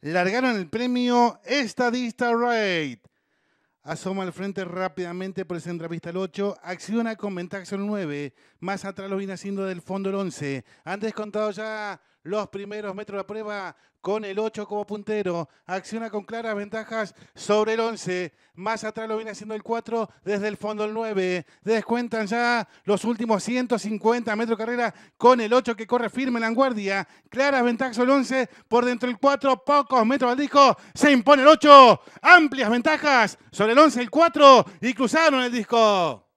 largaron el premio Estadista Rate. Asoma al frente rápidamente por el centravista el 8, acciona con ventaja el 9, más atrás lo viene haciendo del fondo el 11. Han descontado ya los primeros metros de la prueba con el 8 como puntero. Acciona con claras ventajas sobre el 11. Más atrás lo viene haciendo el 4 desde el fondo el 9. Descuentan ya los últimos 150 metros de carrera con el 8 que corre firme en la guardia. Claras ventajas sobre el 11. Por dentro del 4, pocos metros al disco. Se impone el 8. Amplias ventajas sobre el 11, el 4 y cruzaron el disco.